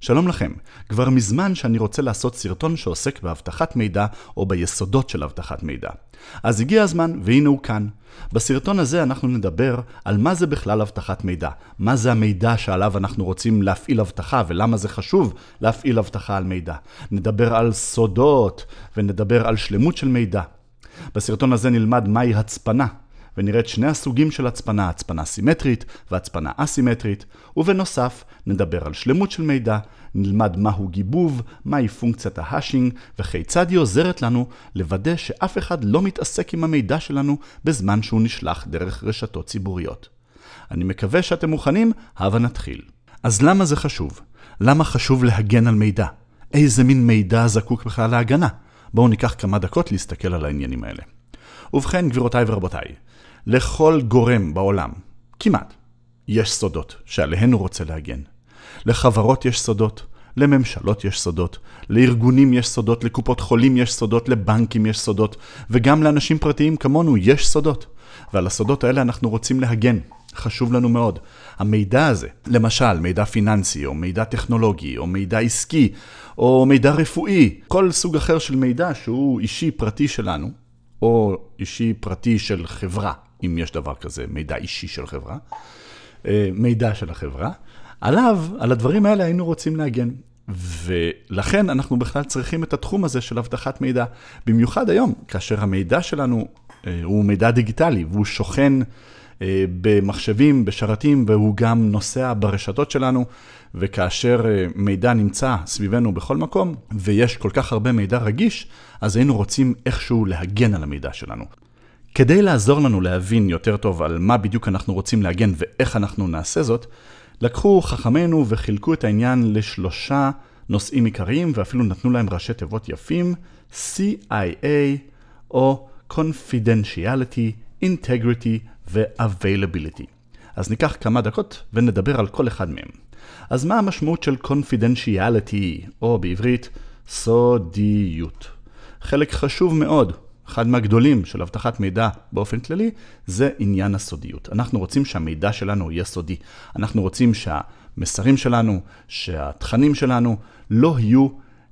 שלום לכם, כבר מזמן שאני רוצה לעשות סרטון שעוסק באבטחת מידע או ביסודות של אבטחת מידע. אז הגיע הזמן והנה הוא כאן. בסרטון הזה אנחנו נדבר על מה זה בכלל אבטחת מידע, מה זה המידע שעליו אנחנו רוצים להפעיל אבטחה ולמה זה חשוב להפעיל אבטחה על מידע. נדבר על סודות ונדבר על שלמות של מידע. בסרטון הזה נלמד מהי הצפנה, ונראה את שני הסוגים של הצפנה, הצפנה סימטרית והצפנה אסימטרית, ובנוסף נדבר על שלמות של מידע, נלמד מהו גיבוב, מהי פונקציית ההאשינג, וכיצד היא עוזרת לנו לוודא שאף אחד לא מתעסק עם המידע שלנו בזמן שהוא נשלח דרך רשתות ציבוריות. אני מקווה שאתם מוכנים, הבה נתחיל. אז למה זה חשוב? למה חשוב להגן על מידע? איזה מין מידע זקוק בכלל להגנה? בואו ניקח כמה דקות להסתכל על העניינים האלה. ובכן, גבירותיי ורבותיי, לכל גורם בעולם, כמעט, יש סודות שעליהן הוא רוצה להגן. לחברות יש סודות, לממשלות יש סודות, לארגונים יש סודות, לקופות חולים יש סודות, לבנקים יש סודות, וגם לאנשים פרטיים כמונו יש סודות. ועל הסודות האלה אנחנו רוצים להגן. חשוב לנו מאוד. המידע הזה, למשל מידע פיננסי, או מידע טכנולוגי, או מידע עסקי, או מידע רפואי, כל סוג אחר של מידע שהוא אישי פרטי שלנו, או אישי פרטי של חברה, אם יש דבר כזה, מידע אישי של חברה, אה, מידע של החברה, עליו, על הדברים האלה היינו רוצים להגן. ולכן אנחנו בכלל צריכים את התחום הזה של אבטחת מידע, במיוחד היום, כאשר המידע שלנו אה, הוא מידע דיגיטלי והוא שוכן אה, במחשבים, בשרתים, והוא גם נוסע ברשתות שלנו, וכאשר מידע נמצא סביבנו בכל מקום, ויש כל כך הרבה מידע רגיש, אז היינו רוצים איכשהו להגן על המידע שלנו. כדי לעזור לנו להבין יותר טוב על מה בדיוק אנחנו רוצים להגן ואיך אנחנו נעשה זאת, לקחו חכמינו וחילקו את העניין לשלושה נושאים עיקריים ואפילו נתנו להם ראשי תיבות יפים CIA או Confidentiality, Integrity ו-Availability. אז ניקח כמה דקות ונדבר על כל אחד מהם. אז מה המשמעות של Confidentiality או בעברית סודיות? חלק חשוב מאוד אחד מהגדולים של אבטחת מידע באופן כללי, זה עניין הסודיות. אנחנו רוצים שהמידע שלנו יהיה סודי. אנחנו רוצים שהמסרים שלנו, שהתכנים שלנו, לא יהיו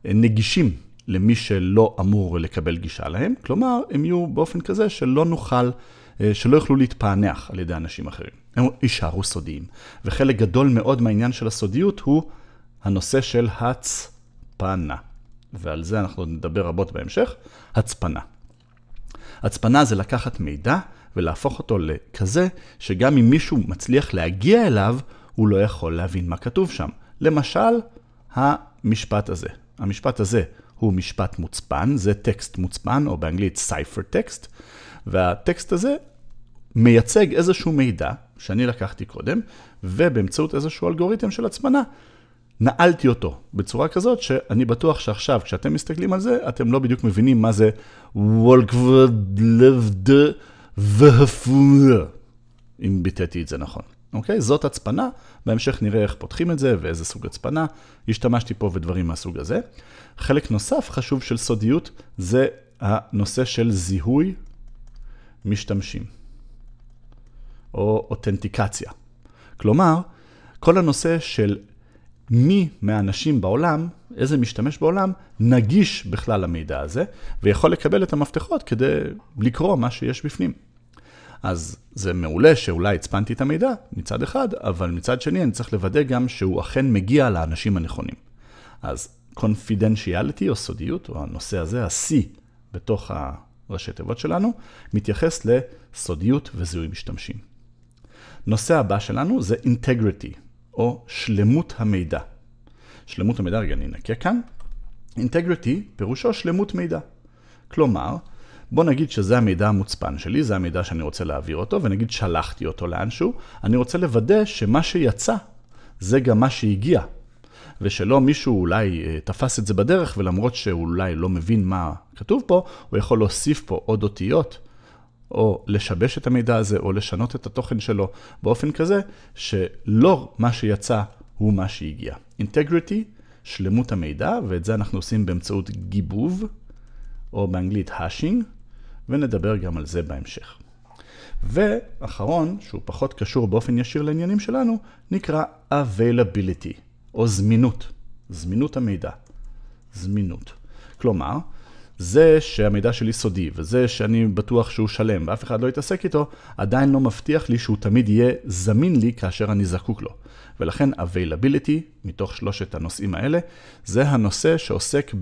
אה, נגישים למי שלא אמור לקבל גישה להם. כלומר, הם יהיו באופן כזה שלא נוכל... אה, שלא יוכלו להתפענח על ידי אנשים אחרים. הם יישארו סודיים. וחלק גדול מאוד מהעניין של הסודיות הוא הנושא של הצפנה. ועל זה אנחנו נדבר רבות בהמשך, הצפנה. הצפנה זה לקחת מידע ולהפוך אותו לכזה שגם אם מישהו מצליח להגיע אליו, הוא לא יכול להבין מה כתוב שם. למשל, המשפט הזה. המשפט הזה הוא משפט מוצפן, זה טקסט מוצפן, או באנגלית סייפר טקסט, והטקסט הזה מייצג איזשהו מידע שאני לקחתי קודם, ובאמצעות איזשהו אלגוריתם של הצפנה, נעלתי אותו בצורה כזאת שאני בטוח שעכשיו כשאתם מסתכלים על זה, אתם לא בדיוק מבינים מה זה וולקוולבד והפול, אם ביטאתי את זה נכון. אוקיי? זאת הצפנה, בהמשך נראה איך פותחים את זה ואיזה סוג הצפנה. השתמשתי פה בדברים מהסוג הזה. חלק נוסף חשוב של סודיות זה הנושא של זיהוי משתמשים, או אותנטיקציה. כלומר, כל הנושא של מי מהאנשים בעולם, איזה משתמש בעולם, נגיש בכלל למידע הזה, ויכול לקבל את המפתחות כדי לקרוא מה שיש בפנים. אז זה מעולה שאולי הצפנתי את המידע מצד אחד, אבל מצד שני אני צריך לוודא גם שהוא אכן מגיע לאנשים הנכונים. אז קונפידנציאליטי או סודיות, או הנושא הזה, ה-C בתוך הראשי תיבות שלנו, מתייחס לסודיות וזיהוי משתמשים. נושא הבא שלנו זה אינטגריטי, או שלמות המידע. שלמות המידע, רגע, אני אנקה כאן. אינטגריטי פירושו שלמות מידע. כלומר, בוא נגיד שזה המידע המוצפן שלי, זה המידע שאני רוצה להעביר אותו, ונגיד שלחתי אותו לאנשהו, אני רוצה לוודא שמה שיצא זה גם מה שהגיע. ושלא מישהו אולי אה, תפס את זה בדרך, ולמרות שהוא אולי לא מבין מה כתוב פה, הוא יכול להוסיף פה עוד אותיות או לשבש את המידע הזה, או לשנות את התוכן שלו באופן כזה, שלא מה שיצא הוא מה שהגיע. אינטגריטי, שלמות המידע, ואת זה אנחנו עושים באמצעות גיבוב, או באנגלית השינג, ונדבר גם על זה בהמשך. ואחרון, שהוא פחות קשור באופן ישיר לעניינים שלנו, נקרא availability, או זמינות, זמינות המידע. זמינות. כלומר, זה שהמידע שלי סודי, וזה שאני בטוח שהוא שלם ואף אחד לא יתעסק איתו, עדיין לא מבטיח לי שהוא תמיד יהיה זמין לי כאשר אני זקוק לו. ולכן availability, מתוך שלושת הנושאים האלה, זה הנושא שעוסק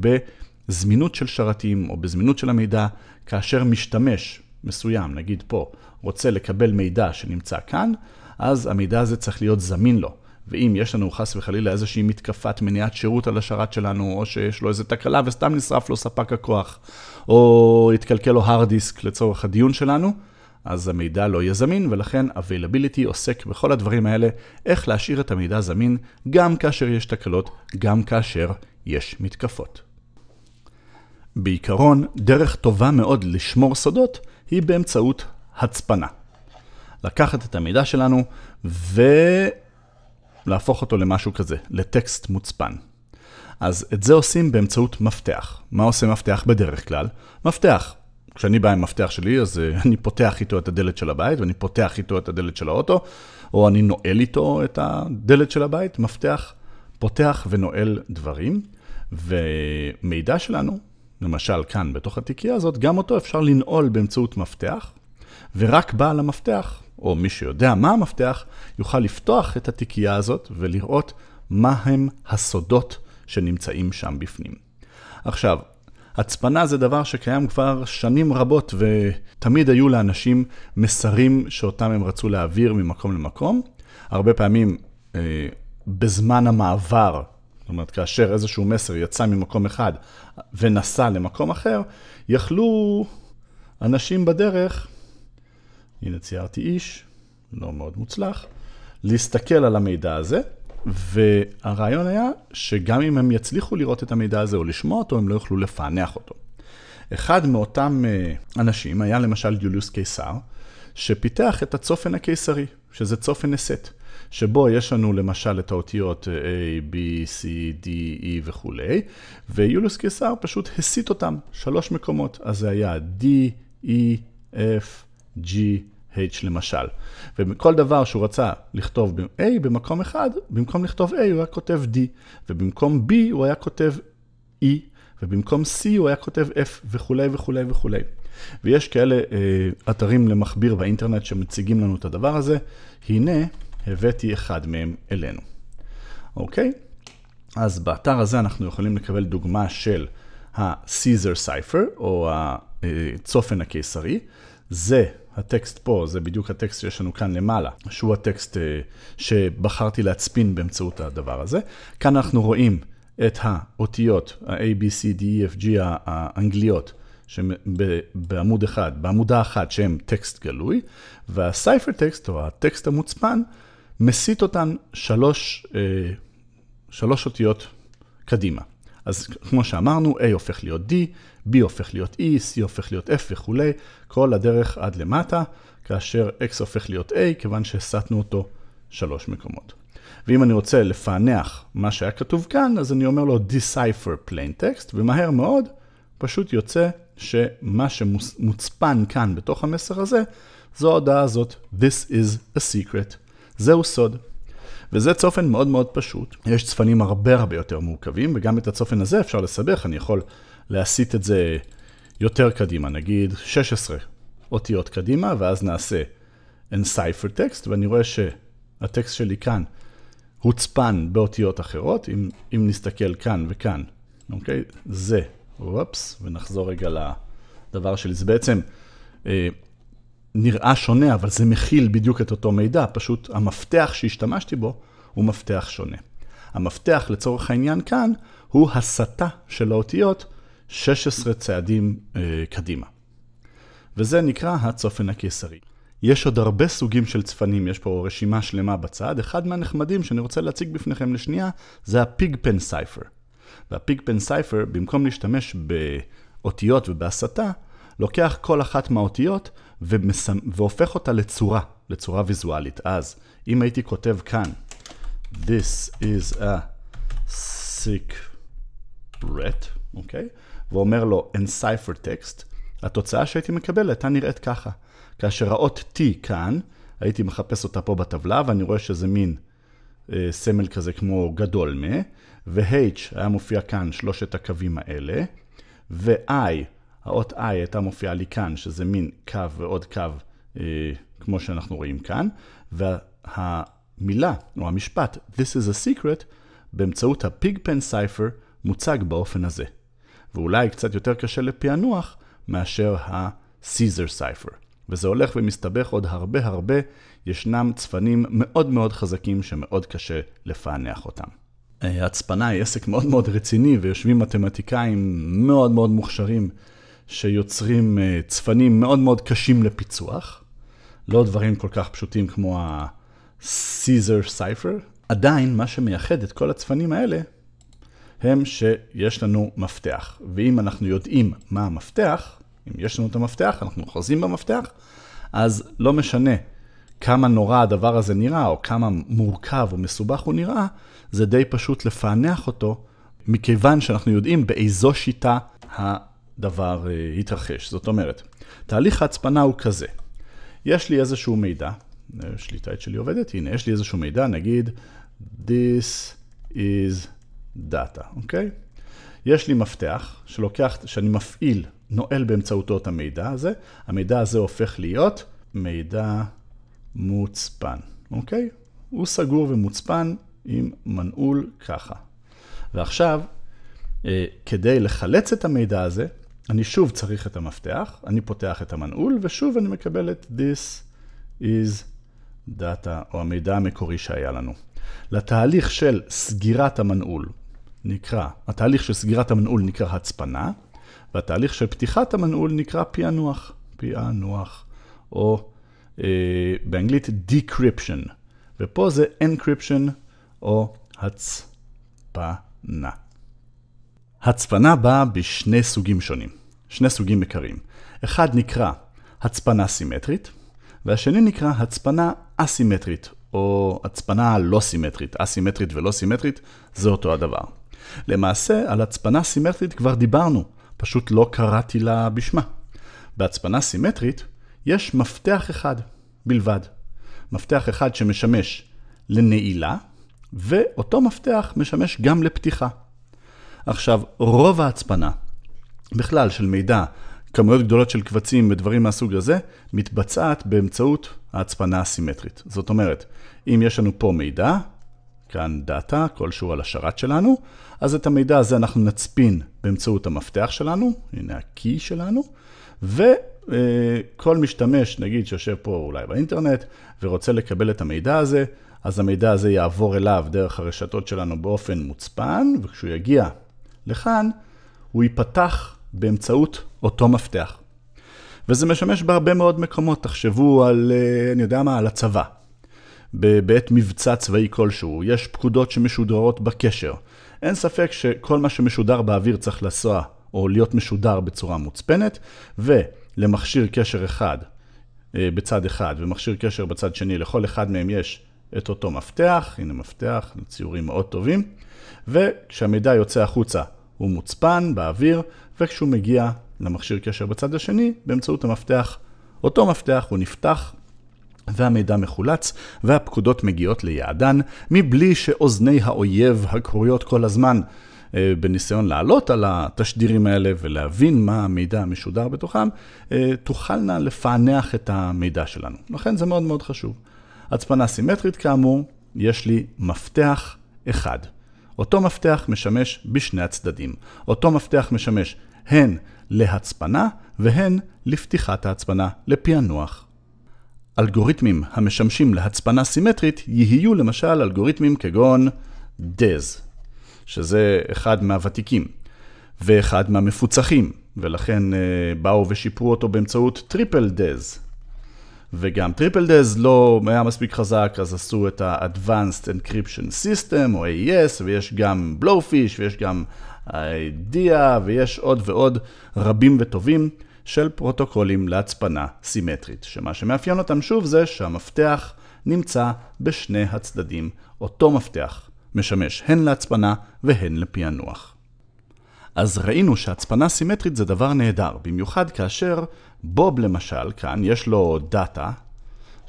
בזמינות של שרתים או בזמינות של המידע, כאשר משתמש מסוים, נגיד פה, רוצה לקבל מידע שנמצא כאן, אז המידע הזה צריך להיות זמין לו. ואם יש לנו חס וחלילה איזושהי מתקפת מניעת שירות על השרת שלנו, או שיש לו איזו תקלה וסתם נשרף לו ספק הכוח, או התקלקל לו hard disk לצורך הדיון שלנו, אז המידע לא יהיה זמין, ולכן availability עוסק בכל הדברים האלה, איך להשאיר את המידע זמין גם כאשר יש תקלות, גם כאשר יש מתקפות. בעיקרון, דרך טובה מאוד לשמור סודות היא באמצעות הצפנה. לקחת את המידע שלנו ו... להפוך אותו למשהו כזה, לטקסט מוצפן. אז את זה עושים באמצעות מפתח. מה עושה מפתח בדרך כלל? מפתח. כשאני בא עם מפתח שלי, אז אה, אני פותח איתו את הדלת של הבית, ואני פותח איתו את הדלת של האוטו, או אני נועל איתו את הדלת של הבית. מפתח פותח ונועל דברים, ומידע שלנו, למשל כאן בתוך התיקייה הזאת, גם אותו אפשר לנעול באמצעות מפתח, ורק בעל המפתח או מי שיודע מה המפתח, יוכל לפתוח את התיקייה הזאת ולראות מה הם הסודות שנמצאים שם בפנים. עכשיו, הצפנה זה דבר שקיים כבר שנים רבות ותמיד היו לאנשים מסרים שאותם הם רצו להעביר ממקום למקום. הרבה פעמים אה, בזמן המעבר, זאת אומרת כאשר איזשהו מסר יצא ממקום אחד ונסע למקום אחר, יכלו אנשים בדרך הנה ציירתי איש, לא מאוד מוצלח, להסתכל על המידע הזה, והרעיון היה שגם אם הם יצליחו לראות את המידע הזה או לשמוע אותו, הם לא יוכלו לפענח אותו. אחד מאותם אה, אנשים היה למשל יוליוס קיסר, שפיתח את הצופן הקיסרי, שזה צופן הסט, שבו יש לנו למשל את האותיות אה, A, B, C, D, E וכולי, ויוליוס קיסר פשוט הסיט אותם שלוש מקומות, אז זה היה D, E, F, G, H למשל. וכל דבר שהוא רצה לכתוב ב A במקום אחד, במקום לכתוב A הוא היה כותב D, ובמקום B הוא היה כותב E, ובמקום C הוא היה כותב F וכולי וכולי וכולי. ויש כאלה אה, אתרים למכביר באינטרנט שמציגים לנו את הדבר הזה. הנה, הבאתי אחד מהם אלינו. אוקיי? אז באתר הזה אנחנו יכולים לקבל דוגמה של ה-Caesar Cipher, או הצופן אה, הקיסרי. זה הטקסט פה זה בדיוק הטקסט שיש לנו כאן למעלה, שהוא הטקסט אה, שבחרתי להצפין באמצעות הדבר הזה. כאן אנחנו רואים את האותיות, ה-A, B, C, D, E, F, G האנגליות, שבעמוד אחד, בעמודה אחת שהם טקסט גלוי, והסייפר טקסט או הטקסט המוצפן מסיט אותן שלוש, אה, שלוש אותיות קדימה. אז כמו שאמרנו, A הופך להיות D, B הופך להיות E, C הופך להיות F וכולי, כל הדרך עד למטה, כאשר X הופך להיות A, כיוון שהסטנו אותו שלוש מקומות. ואם אני רוצה לפענח מה שהיה כתוב כאן, אז אני אומר לו decipher plain text, ומהר מאוד פשוט יוצא שמה שמוצפן כאן בתוך המסר הזה, זו ההודעה הזאת, This is a secret. זהו סוד. וזה צופן מאוד מאוד פשוט. יש צפנים הרבה הרבה יותר מורכבים, וגם את הצופן הזה אפשר לסבך, אני יכול להסיט את זה יותר קדימה, נגיד 16 אותיות קדימה, ואז נעשה Encipher Text, ואני רואה שהטקסט שלי כאן הוצפן באותיות אחרות, אם, אם נסתכל כאן וכאן, אוקיי? זה, וופס, ונחזור רגע לדבר שלי. זה בעצם... אה, נראה שונה, אבל זה מכיל בדיוק את אותו מידע, פשוט המפתח שהשתמשתי בו הוא מפתח שונה. המפתח לצורך העניין כאן הוא הסטה של האותיות 16 צעדים אה, קדימה. וזה נקרא הצופן הקיסרי. יש עוד הרבה סוגים של צפנים, יש פה רשימה שלמה בצד. אחד מהנחמדים שאני רוצה להציג בפניכם לשנייה זה הפיג פן סייפר. והפיג פן סייפר, במקום להשתמש באותיות ובהסתה, לוקח כל אחת מהאותיות ומסמ... והופך אותה לצורה, לצורה ויזואלית. אז אם הייתי כותב כאן, This is a sick rat, אוקיי? Okay? ואומר לו encipher text, התוצאה שהייתי מקבל הייתה נראית ככה. כאשר האות T כאן, הייתי מחפש אותה פה בטבלה, ואני רואה שזה מין אה, סמל כזה כמו גדול מ, ו-H היה מופיע כאן שלושת הקווים האלה, ו-I האות I הייתה מופיעה לי כאן, שזה מין קו ועוד קו, אה, כמו שאנחנו רואים כאן, והמילה, או המשפט, This is a secret, באמצעות הפיגפן סייפר, מוצג באופן הזה. ואולי קצת יותר קשה לפענוח מאשר ה-Caesar סייפר. וזה הולך ומסתבך עוד הרבה הרבה, ישנם צפנים מאוד מאוד חזקים שמאוד קשה לפענח אותם. אה, הצפנה היא עסק מאוד מאוד רציני, ויושבים מתמטיקאים מאוד מאוד מוכשרים שיוצרים אה, צפנים מאוד מאוד קשים לפיצוח, לא דברים כל כך פשוטים כמו ה-Caesar Cipher, עדיין מה שמייחד את כל הצפנים האלה הם שיש לנו מפתח, ואם אנחנו יודעים מה המפתח, אם יש לנו את המפתח, אנחנו חוזים במפתח, אז לא משנה כמה נורא הדבר הזה נראה, או כמה מורכב או מסובך הוא נראה, זה די פשוט לפענח אותו, מכיוון שאנחנו יודעים באיזו שיטה ה... דבר אה, התרחש. זאת אומרת, תהליך ההצפנה הוא כזה. יש לי איזשהו מידע, אה, שליטה שלי עובדת, הנה, יש לי איזשהו מידע, נגיד, this is data, אוקיי? Okay? יש לי מפתח שלוקח, שאני מפעיל, נועל באמצעותו את המידע הזה, המידע הזה הופך להיות מידע מוצפן, אוקיי? Okay? הוא סגור ומוצפן עם מנעול ככה. ועכשיו, אה, כדי לחלץ את המידע הזה, אני שוב צריך את המפתח, אני פותח את המנעול, ושוב אני מקבל את this is data, או המידע המקורי שהיה לנו. לתהליך של סגירת המנעול נקרא, התהליך של סגירת המנעול נקרא הצפנה, והתהליך של פתיחת המנעול נקרא פענוח, פענוח, או אה, באנגלית decryption, ופה זה encryption או הצפנה. הצפנה באה בשני סוגים שונים. שני סוגים עיקריים. אחד נקרא הצפנה סימטרית, והשני נקרא הצפנה אסימטרית, או הצפנה לא סימטרית. אסימטרית ולא סימטרית זה אותו הדבר. למעשה, על הצפנה סימטרית כבר דיברנו, פשוט לא קראתי לה בשמה. בהצפנה סימטרית יש מפתח אחד בלבד. מפתח אחד שמשמש לנעילה, ואותו מפתח משמש גם לפתיחה. עכשיו, רוב ההצפנה בכלל של מידע, כמויות גדולות של קבצים ודברים מהסוג הזה, מתבצעת באמצעות ההצפנה הסימטרית. זאת אומרת, אם יש לנו פה מידע, כאן דאטה כלשהו על השרת שלנו, אז את המידע הזה אנחנו נצפין באמצעות המפתח שלנו, הנה ה-key שלנו, וכל משתמש, נגיד שיושב פה אולי באינטרנט, ורוצה לקבל את המידע הזה, אז המידע הזה יעבור אליו דרך הרשתות שלנו באופן מוצפן, וכשהוא יגיע לכאן, הוא ייפתח באמצעות אותו מפתח. וזה משמש בהרבה מאוד מקומות. תחשבו על, אה, אני יודע מה, על הצבא. בעת מבצע צבאי כלשהו, יש פקודות שמשודרות בקשר. אין ספק שכל מה שמשודר באוויר צריך לנסוע או להיות משודר בצורה מוצפנת, ולמכשיר קשר אחד אה, בצד אחד ומכשיר קשר בצד שני, לכל אחד מהם יש את אותו מפתח, הנה מפתח, ציורים מאוד טובים, וכשהמידע יוצא החוצה הוא מוצפן באוויר, וכשהוא מגיע למכשיר קשר בצד השני, באמצעות המפתח, אותו מפתח הוא נפתח והמידע מחולץ, והפקודות מגיעות ליעדן, מבלי שאוזני האויב הקרויות כל הזמן אה, בניסיון לעלות על התשדירים האלה ולהבין מה המידע המשודר בתוכם, אה, תוכלנה לפענח את המידע שלנו. לכן זה מאוד מאוד חשוב. הצפנה סימטרית כאמור, יש לי מפתח אחד. אותו מפתח משמש בשני הצדדים. אותו מפתח משמש הן להצפנה והן לפתיחת ההצפנה לפענוח. אלגוריתמים המשמשים להצפנה סימטרית יהיו למשל אלגוריתמים כגון DES, שזה אחד מהוותיקים ואחד מהמפוצחים, ולכן אה, באו ושיפרו אותו באמצעות טריפל DES. וגם טריפל דז לא היה מספיק חזק, אז עשו את ה-Advanced Encryption System, או AES, ויש גם בלואו פיש, ויש גם הידיעה, ויש עוד ועוד רבים וטובים של פרוטוקולים להצפנה סימטרית, שמה שמאפיין אותם שוב זה שהמפתח נמצא בשני הצדדים. אותו מפתח משמש הן להצפנה והן לפענוח. אז ראינו שהצפנה סימטרית זה דבר נהדר, במיוחד כאשר בוב למשל, כאן יש לו דאטה,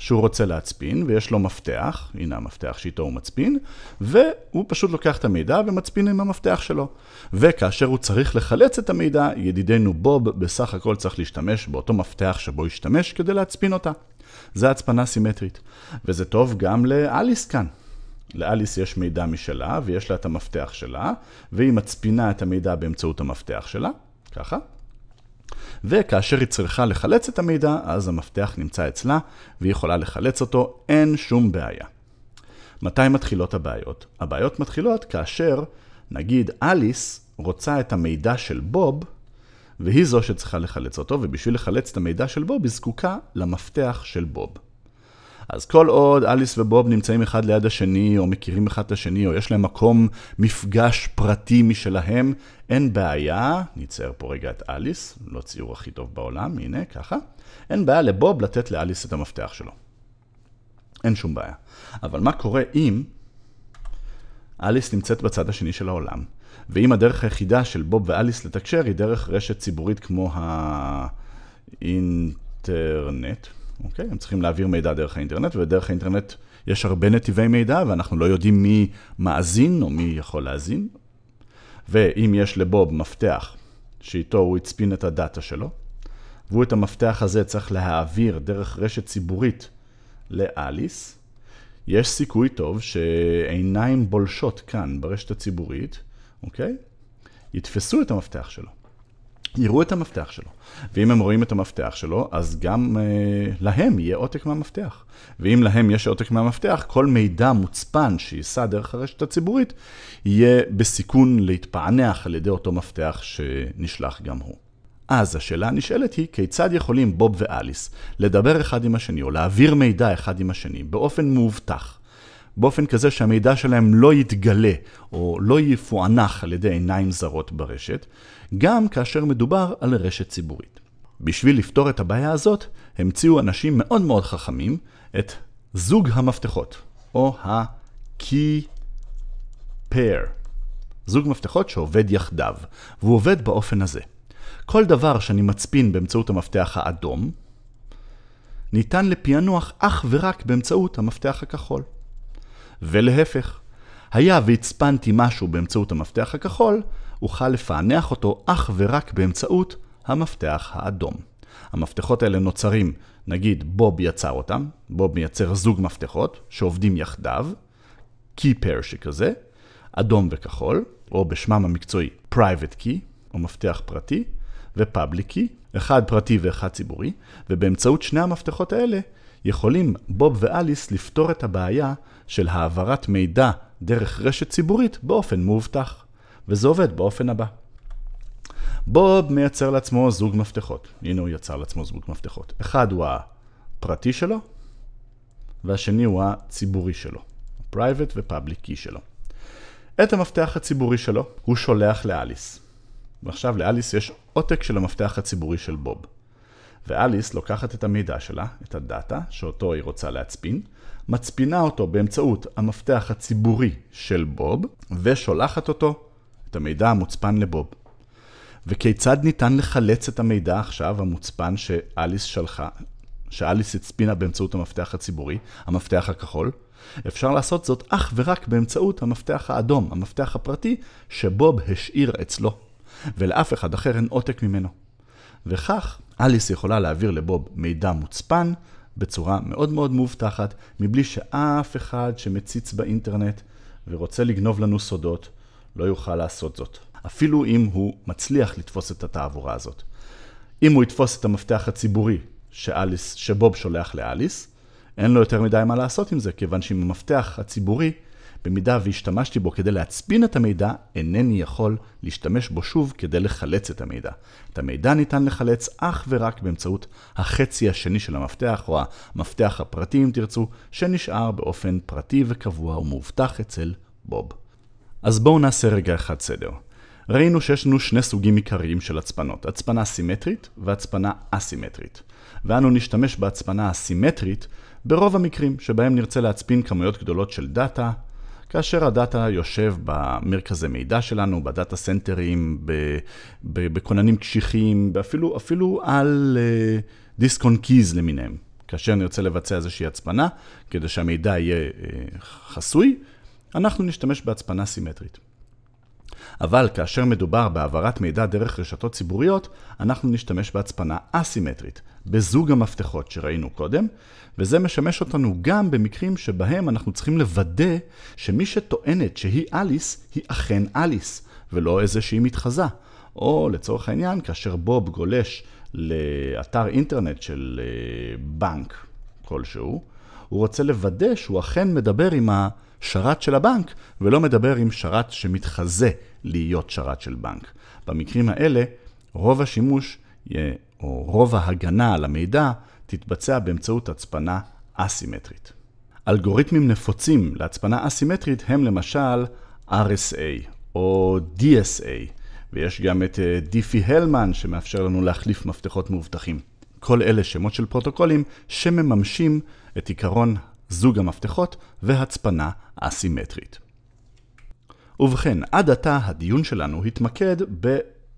שהוא רוצה להצפין, ויש לו מפתח, הנה המפתח שאיתו הוא מצפין, והוא פשוט לוקח את המידע ומצפין עם המפתח שלו. וכאשר הוא צריך לחלץ את המידע, ידידנו בוב בסך הכל צריך להשתמש באותו מפתח שבו השתמש כדי להצפין אותה. זה הצפנה סימטרית. וזה טוב גם לאליס כאן. לאליס יש מידע משלה, ויש לה את המפתח שלה, והיא מצפינה את המידע באמצעות המפתח שלה, ככה. וכאשר היא צריכה לחלץ את המידע, אז המפתח נמצא אצלה, והיא יכולה לחלץ אותו, אין שום בעיה. מתי מתחילות הבעיות? הבעיות מתחילות כאשר, נגיד, אליס רוצה את המידע של בוב, והיא זו שצריכה לחלץ אותו, ובשביל לחלץ את המידע של בוב היא זקוקה למפתח של בוב. אז כל עוד אליס ובוב נמצאים אחד ליד השני, או מכירים אחד את השני, או יש להם מקום מפגש פרטי משלהם, אין בעיה, נצייר פה רגע את אליס, לא ציור הכי טוב בעולם, הנה, ככה, אין בעיה לבוב לתת לאליס את המפתח שלו. אין שום בעיה. אבל מה קורה אם אליס נמצאת בצד השני של העולם, ואם הדרך היחידה של בוב ואליס לתקשר היא דרך רשת ציבורית כמו האינטרנט, אוקיי? הם צריכים להעביר מידע דרך האינטרנט, ודרך האינטרנט יש הרבה נתיבי מידע, ואנחנו לא יודעים מי מאזין או מי יכול להאזין. ואם יש לבוב מפתח שאיתו הוא הצפין את הדאטה שלו, והוא את המפתח הזה צריך להעביר דרך רשת ציבורית לאליס, יש סיכוי טוב שעיניים בולשות כאן ברשת הציבורית, אוקיי? יתפסו את המפתח שלו. יראו את המפתח שלו. ואם הם רואים את המפתח שלו, אז גם אה, להם יהיה עותק מהמפתח. ואם להם יש עותק מהמפתח, כל מידע מוצפן שייסע דרך הרשת הציבורית, יהיה בסיכון להתפענח על ידי אותו מפתח שנשלח גם הוא. אז השאלה הנשאלת היא, כיצד יכולים בוב ואליס לדבר אחד עם השני, או להעביר מידע אחד עם השני, באופן מאובטח? באופן כזה שהמידע שלהם לא יתגלה או לא יפוענח על ידי עיניים זרות ברשת, גם כאשר מדובר על רשת ציבורית. בשביל לפתור את הבעיה הזאת, המציאו אנשים מאוד מאוד חכמים את זוג המפתחות, או ה-key pair, זוג מפתחות שעובד יחדיו, והוא עובד באופן הזה. כל דבר שאני מצפין באמצעות המפתח האדום, ניתן לפענוח אך ורק באמצעות המפתח הכחול. ולהפך. היה והצפנתי משהו באמצעות המפתח הכחול, אוכל לפענח אותו אך ורק באמצעות המפתח האדום. המפתחות האלה נוצרים, נגיד בוב יצר אותם, בוב מייצר זוג מפתחות שעובדים יחדיו, key pair שכזה, אדום וכחול, או בשמם המקצועי private key, או מפתח פרטי, ו-public key, אחד פרטי ואחד ציבורי, ובאמצעות שני המפתחות האלה יכולים בוב ואליס לפתור את הבעיה של העברת מידע דרך רשת ציבורית באופן מאובטח. וזה עובד באופן הבא. בוב מייצר לעצמו זוג מפתחות. הנה הוא יצר לעצמו זוג מפתחות. אחד הוא הפרטי שלו, והשני הוא הציבורי שלו. פרייבט ופאבליק קי שלו. את המפתח הציבורי שלו הוא שולח לאליס. ועכשיו לאליס יש עותק של המפתח הציבורי של בוב. ואליס לוקחת את המידע שלה, את הדאטה, שאותו היא רוצה להצפין, מצפינה אותו באמצעות המפתח הציבורי של בוב, ושולחת אותו, את המידע המוצפן לבוב. וכיצד ניתן לחלץ את המידע עכשיו, המוצפן שאליס שלחה, שאליס הצפינה באמצעות המפתח הציבורי, המפתח הכחול? אפשר לעשות זאת אך ורק באמצעות המפתח האדום, המפתח הפרטי, שבוב השאיר אצלו, ולאף אחד אחר אין עותק ממנו. וכך, אליס יכולה להעביר לבוב מידע מוצפן, בצורה מאוד מאוד מאובטחת, מבלי שאף אחד שמציץ באינטרנט ורוצה לגנוב לנו סודות, לא יוכל לעשות זאת. אפילו אם הוא מצליח לתפוס את התעבורה הזאת. אם הוא יתפוס את המפתח הציבורי שאליס, שבוב שולח לאליס, אין לו יותר מדי מה לעשות עם זה, כיוון שעם המפתח הציבורי במידה והשתמשתי בו כדי להצפין את המידע, אינני יכול להשתמש בו שוב כדי לחלץ את המידע. את המידע ניתן לחלץ אך ורק באמצעות החצי השני של המפתח, או המפתח הפרטי אם תרצו, שנשאר באופן פרטי וקבוע ומאובטח אצל בוב. אז בואו נעשה רגע אחד סדר. ראינו שיש לנו שני סוגים עיקריים של הצפנות, הצפנה סימטרית והצפנה אסימטרית. ואנו נשתמש בהצפנה הסימטרית ברוב המקרים שבהם נרצה להצפין כמויות גדולות של דאטה, כאשר הדאטה יושב במרכזי מידע שלנו, בדאטה סנטרים, בכוננים קשיחים, ואפילו אפילו על אה, דיסק און קיז למיניהם. כאשר אני רוצה לבצע איזושהי הצפנה, כדי שהמידע יהיה אה, חסוי, אנחנו נשתמש בהצפנה סימטרית. אבל כאשר מדובר בהעברת מידע דרך רשתות ציבוריות, אנחנו נשתמש בהצפנה אסימטרית. בזוג המפתחות שראינו קודם, וזה משמש אותנו גם במקרים שבהם אנחנו צריכים לוודא שמי שטוענת שהיא אליס, היא אכן אליס, ולא שהיא מתחזה. או לצורך העניין, כאשר בוב גולש לאתר אינטרנט של אה, בנק כלשהו, הוא רוצה לוודא שהוא אכן מדבר עם השרת של הבנק, ולא מדבר עם שרת שמתחזה להיות שרת של בנק. במקרים האלה, רוב השימוש או רוב ההגנה על המידע, תתבצע באמצעות הצפנה אסימטרית. אלגוריתמים נפוצים להצפנה אסימטרית הם למשל RSA או DSA, ויש גם את דיפי-הלמן אה, שמאפשר לנו להחליף מפתחות מאובטחים. כל אלה שמות של פרוטוקולים שמממשים את עיקרון זוג המפתחות והצפנה אסימטרית. ובכן, עד עתה הדיון שלנו התמקד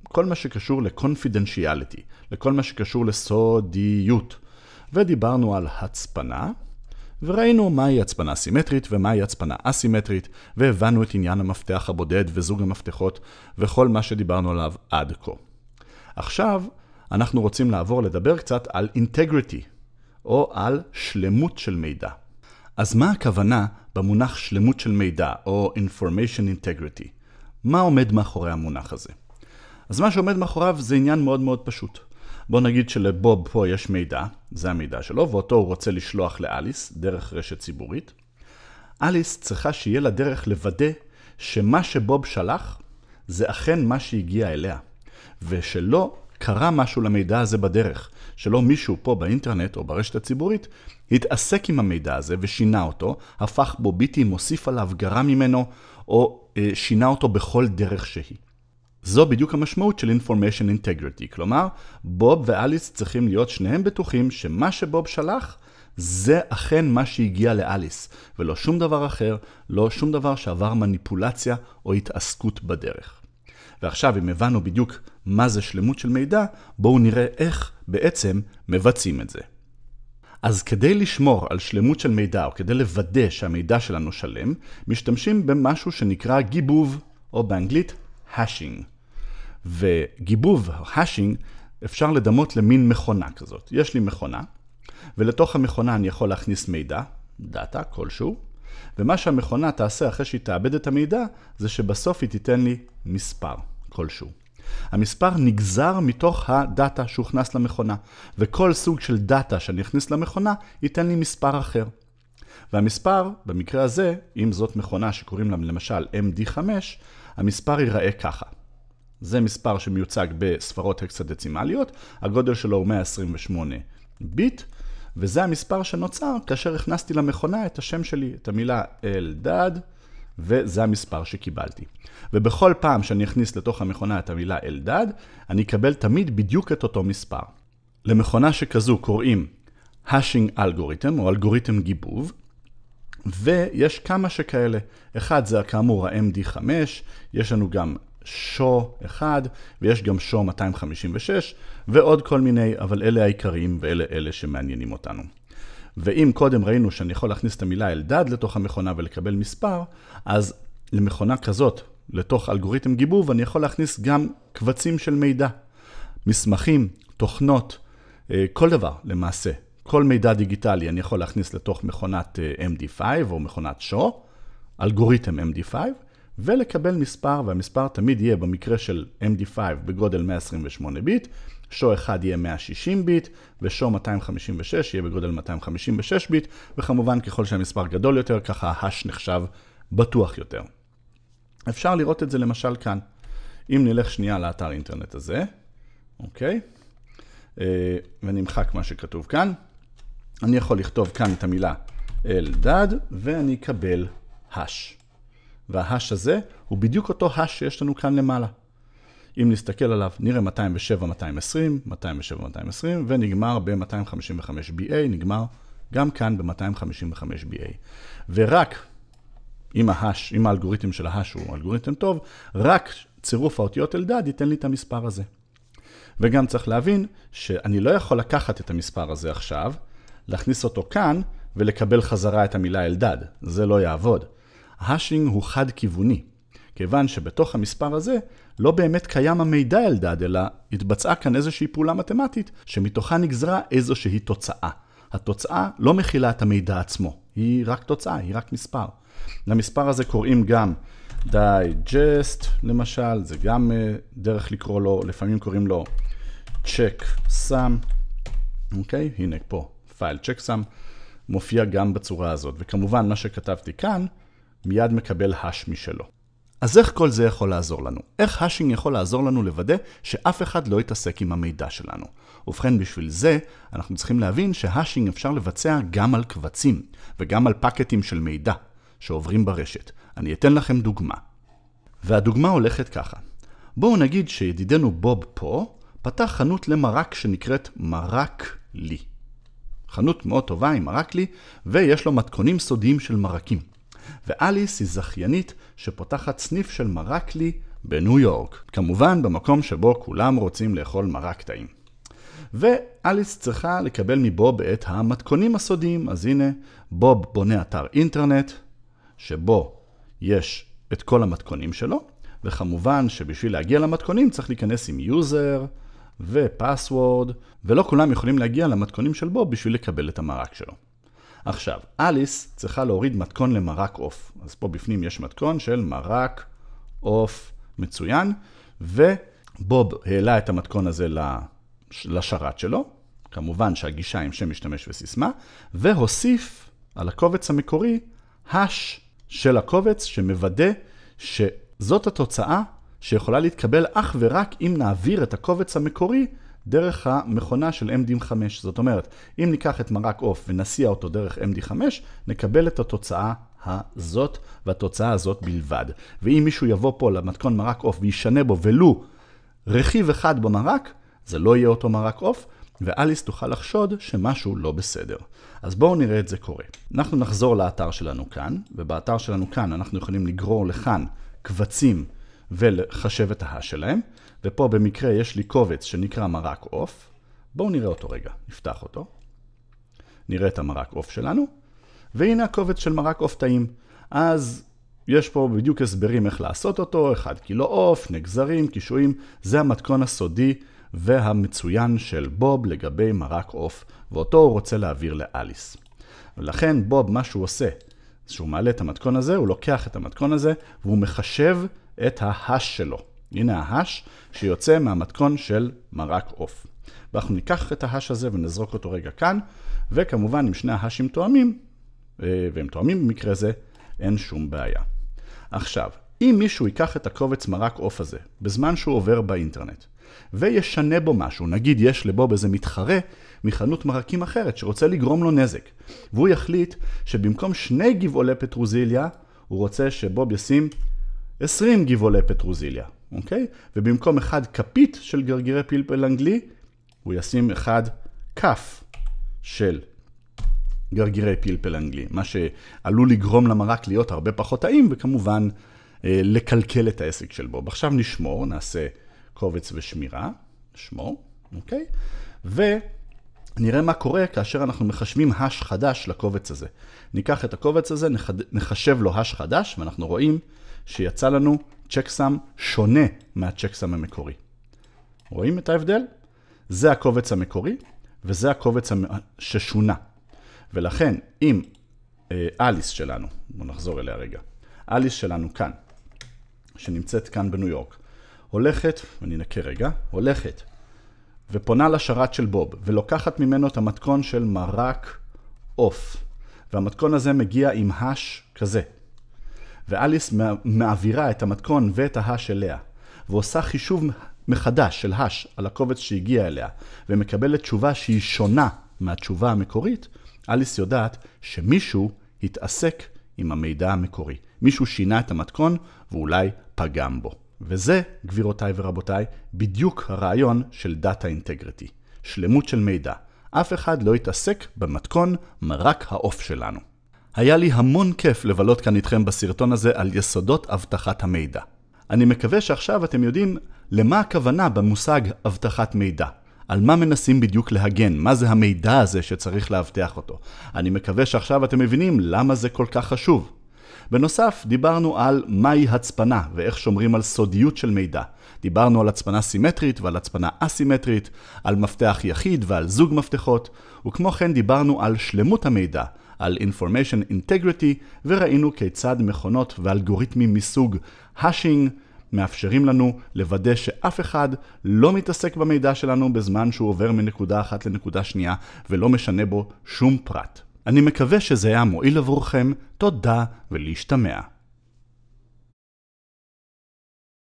כל מה שקשור לקונפידנציאליטי, לכל מה שקשור לסודיות. ודיברנו על הצפנה, וראינו מהי הצפנה סימטרית ומהי הצפנה אסימטרית, והבנו את עניין המפתח הבודד וזוג המפתחות וכל מה שדיברנו עליו עד כה. עכשיו אנחנו רוצים לעבור לדבר קצת על אינטגריטי, או על שלמות של מידע. אז מה הכוונה במונח שלמות של מידע, או Information Integrity? מה עומד מאחורי המונח הזה? אז מה שעומד מאחוריו זה עניין מאוד מאוד פשוט. בוא נגיד שלבוב פה יש מידע, זה המידע שלו, ואותו הוא רוצה לשלוח לאליס דרך רשת ציבורית. אליס צריכה שיהיה לה דרך לוודא שמה שבוב שלח זה אכן מה שהגיע אליה, ושלא קרה משהו למידע הזה בדרך, שלא מישהו פה באינטרנט או ברשת הציבורית התעסק עם המידע הזה ושינה אותו, הפך בו ביטי, מוסיף עליו, גרע ממנו, או אה, שינה אותו בכל דרך שהיא. זו בדיוק המשמעות של Information Integrity, כלומר, בוב ואליס צריכים להיות שניהם בטוחים שמה שבוב שלח זה אכן מה שהגיע לאליס, ולא שום דבר אחר, לא שום דבר שעבר מניפולציה או התעסקות בדרך. ועכשיו, אם הבנו בדיוק מה זה שלמות של מידע, בואו נראה איך בעצם מבצעים את זה. אז כדי לשמור על שלמות של מידע, או כדי לוודא שהמידע שלנו שלם, משתמשים במשהו שנקרא גיבוב, או באנגלית, hashing. וגיבוב, השינג, אפשר לדמות למין מכונה כזאת. יש לי מכונה, ולתוך המכונה אני יכול להכניס מידע, דאטה כלשהו, ומה שהמכונה תעשה אחרי שהיא תאבד את המידע, זה שבסוף היא תיתן לי מספר כלשהו. המספר נגזר מתוך הדאטה שהוכנס למכונה, וכל סוג של דאטה שאני אכניס למכונה ייתן לי מספר אחר. והמספר, במקרה הזה, אם זאת מכונה שקוראים לה למשל MD5, המספר ייראה ככה. זה מספר שמיוצג בספרות הקסדצימליות, הגודל שלו הוא 128 ביט, וזה המספר שנוצר כאשר הכנסתי למכונה את השם שלי, את המילה אלדד, וזה המספר שקיבלתי. ובכל פעם שאני אכניס לתוך המכונה את המילה אלדד, אני אקבל תמיד בדיוק את אותו מספר. למכונה שכזו קוראים השינג אלגוריתם, או אלגוריתם גיבוב, ויש כמה שכאלה. אחד זה כאמור ה-MD5, יש לנו גם שו 1, ויש גם שו 256, ועוד כל מיני, אבל אלה העיקריים ואלה אלה שמעניינים אותנו. ואם קודם ראינו שאני יכול להכניס את המילה אלדד לתוך המכונה ולקבל מספר, אז למכונה כזאת, לתוך אלגוריתם גיבוב, אני יכול להכניס גם קבצים של מידע. מסמכים, תוכנות, אה, כל דבר למעשה. כל מידע דיגיטלי אני יכול להכניס לתוך מכונת אה, MD5 או מכונת שו, אלגוריתם MD5, ולקבל מספר, והמספר תמיד יהיה במקרה של MD5 בגודל 128 ביט, שו 1 יהיה 160 ביט, ושו 256 יהיה בגודל 256 ביט, וכמובן ככל שהמספר גדול יותר, ככה ההש נחשב בטוח יותר. אפשר לראות את זה למשל כאן. אם נלך שנייה לאתר אינטרנט הזה, אוקיי? אה, ונמחק מה שכתוב כאן. אני יכול לכתוב כאן את המילה אלדד, ואני אקבל הש. וההש הזה הוא בדיוק אותו הש שיש לנו כאן למעלה. אם נסתכל עליו, נראה 207, 220, 207, 220, ונגמר ב-255BA, נגמר גם כאן ב-255BA. ורק אם ההש, אם האלגוריתם של ההש הוא אלגוריתם טוב, רק צירוף האותיות אלדד ייתן לי את המספר הזה. וגם צריך להבין שאני לא יכול לקחת את המספר הזה עכשיו, להכניס אותו כאן ולקבל חזרה את המילה אלדד. זה לא יעבוד. ההאשינג הוא חד-כיווני, כיוון שבתוך המספר הזה לא באמת קיים המידע אלדד, אלא התבצעה כאן איזושהי פעולה מתמטית שמתוכה נגזרה איזושהי תוצאה. התוצאה לא מכילה את המידע עצמו, היא רק תוצאה, היא רק מספר. למספר הזה קוראים גם digest למשל, זה גם uh, דרך לקרוא לו, לפעמים קוראים לו check sum, אוקיי? Okay, הנה פה, file check sum, מופיע גם בצורה הזאת. וכמובן, מה שכתבתי כאן, מיד מקבל האש משלו. אז איך כל זה יכול לעזור לנו? איך האשינג יכול לעזור לנו לוודא שאף אחד לא יתעסק עם המידע שלנו? ובכן, בשביל זה, אנחנו צריכים להבין שהאשינג אפשר לבצע גם על קבצים, וגם על פקטים של מידע שעוברים ברשת. אני אתן לכם דוגמה. והדוגמה הולכת ככה. בואו נגיד שידידנו בוב פה, פתח חנות למרק שנקראת מרק לי. חנות מאוד טובה עם מרק לי, ויש לו מתכונים סודיים של מרקים. ואליס היא זכיינית שפותחת סניף של מרקלי בניו יורק. כמובן, במקום שבו כולם רוצים לאכול מרק טעים. ואליס צריכה לקבל מבוב את המתכונים הסודיים, אז הנה, בוב בונה אתר אינטרנט, שבו יש את כל המתכונים שלו, וכמובן שבשביל להגיע למתכונים צריך להיכנס עם יוזר ופסוורד, ולא כולם יכולים להגיע למתכונים של בוב בשביל לקבל את המרק שלו. עכשיו, אליס צריכה להוריד מתכון למרק עוף. אז פה בפנים יש מתכון של מרק עוף מצוין, ובוב העלה את המתכון הזה לשרת שלו, כמובן שהגישה עם שם משתמש וסיסמה, והוסיף על הקובץ המקורי הש של הקובץ שמוודא שזאת התוצאה שיכולה להתקבל אך ורק אם נעביר את הקובץ המקורי דרך המכונה של MD5. זאת אומרת, אם ניקח את מרק עוף ונסיע אותו דרך MD5, נקבל את התוצאה הזאת, והתוצאה הזאת בלבד. ואם מישהו יבוא פה למתכון מרק עוף וישנה בו ולו רכיב אחד במרק, זה לא יהיה אותו מרק עוף, ואליס תוכל לחשוד שמשהו לא בסדר. אז בואו נראה את זה קורה. אנחנו נחזור לאתר שלנו כאן, ובאתר שלנו כאן אנחנו יכולים לגרור לכאן קבצים ולחשב את ההש שלהם. ופה במקרה יש לי קובץ שנקרא מרק עוף. בואו נראה אותו רגע, נפתח אותו. נראה את המרק עוף שלנו, והנה הקובץ של מרק עוף טעים. אז יש פה בדיוק הסברים איך לעשות אותו, 1 קילו עוף, נגזרים, קישואים, זה המתכון הסודי והמצוין של בוב לגבי מרק עוף, ואותו הוא רוצה להעביר לאליס. ולכן בוב, מה שהוא עושה, שהוא מעלה את המתכון הזה, הוא לוקח את המתכון הזה, והוא מחשב את ההש שלו. הנה ההש שיוצא מהמתכון של מרק עוף. ואנחנו ניקח את ההש הזה ונזרוק אותו רגע כאן, וכמובן אם שני ההשים תואמים, אה, והם תואמים במקרה זה, אין שום בעיה. עכשיו, אם מישהו ייקח את הקובץ מרק עוף הזה, בזמן שהוא עובר באינטרנט, וישנה בו משהו, נגיד יש לבוב איזה מתחרה מחנות מרקים אחרת שרוצה לגרום לו נזק, והוא יחליט שבמקום שני גבעולי פטרוזיליה, הוא רוצה שבוב ישים 20 גבעולי פטרוזיליה. אוקיי? ובמקום אחד כפית של גרגירי פלפל אנגלי, הוא ישים אחד כף של גרגירי פלפל אנגלי, מה שעלול לגרום למרק להיות הרבה פחות טעים, וכמובן אה, לקלקל את העסק של בוב. עכשיו נשמור, נעשה קובץ ושמירה, נשמור, אוקיי? ונראה מה קורה כאשר אנחנו מחשבים הש חדש לקובץ הזה. ניקח את הקובץ הזה, נחד... נחשב לו הש חדש, ואנחנו רואים שיצא לנו צ'קסם שונה מהצ'קסם המקורי. רואים את ההבדל? זה הקובץ המקורי וזה הקובץ ששונה. ולכן, אם אה, אליס שלנו, בואו נחזור אליה רגע, אליס שלנו כאן, שנמצאת כאן בניו יורק, הולכת, אני אנקה רגע, הולכת ופונה לשרת של בוב ולוקחת ממנו את המתכון של מרק עוף. והמתכון הזה מגיע עם הש כזה, ואליס מעבירה את המתכון ואת ההש אליה, ועושה חישוב מחדש של הש על הקובץ שהגיע אליה, ומקבלת תשובה שהיא שונה מהתשובה המקורית, אליס יודעת שמישהו התעסק עם המידע המקורי. מישהו שינה את המתכון ואולי פגם בו. וזה, גבירותיי ורבותיי, בדיוק הרעיון של דאטה אינטגריטי. שלמות של מידע. אף אחד לא יתעסק במתכון מרק העוף שלנו. היה לי המון כיף לבלות כאן איתכם בסרטון הזה על יסודות אבטחת המידע. אני מקווה שעכשיו אתם יודעים למה הכוונה במושג אבטחת מידע. על מה מנסים בדיוק להגן, מה זה המידע הזה שצריך לאבטח אותו. אני מקווה שעכשיו אתם מבינים למה זה כל כך חשוב. בנוסף, דיברנו על מהי הצפנה ואיך שומרים על סודיות של מידע. דיברנו על הצפנה סימטרית ועל הצפנה אסימטרית, על מפתח יחיד ועל זוג מפתחות, וכמו כן דיברנו על שלמות המידע, על Information Integrity, וראינו כיצד מכונות ואלגוריתמים מסוג האשינג מאפשרים לנו לוודא שאף אחד לא מתעסק במידע שלנו בזמן שהוא עובר מנקודה אחת לנקודה שנייה, ולא משנה בו שום פרט. אני מקווה שזה היה מועיל עבורכם, תודה ולהשתמע.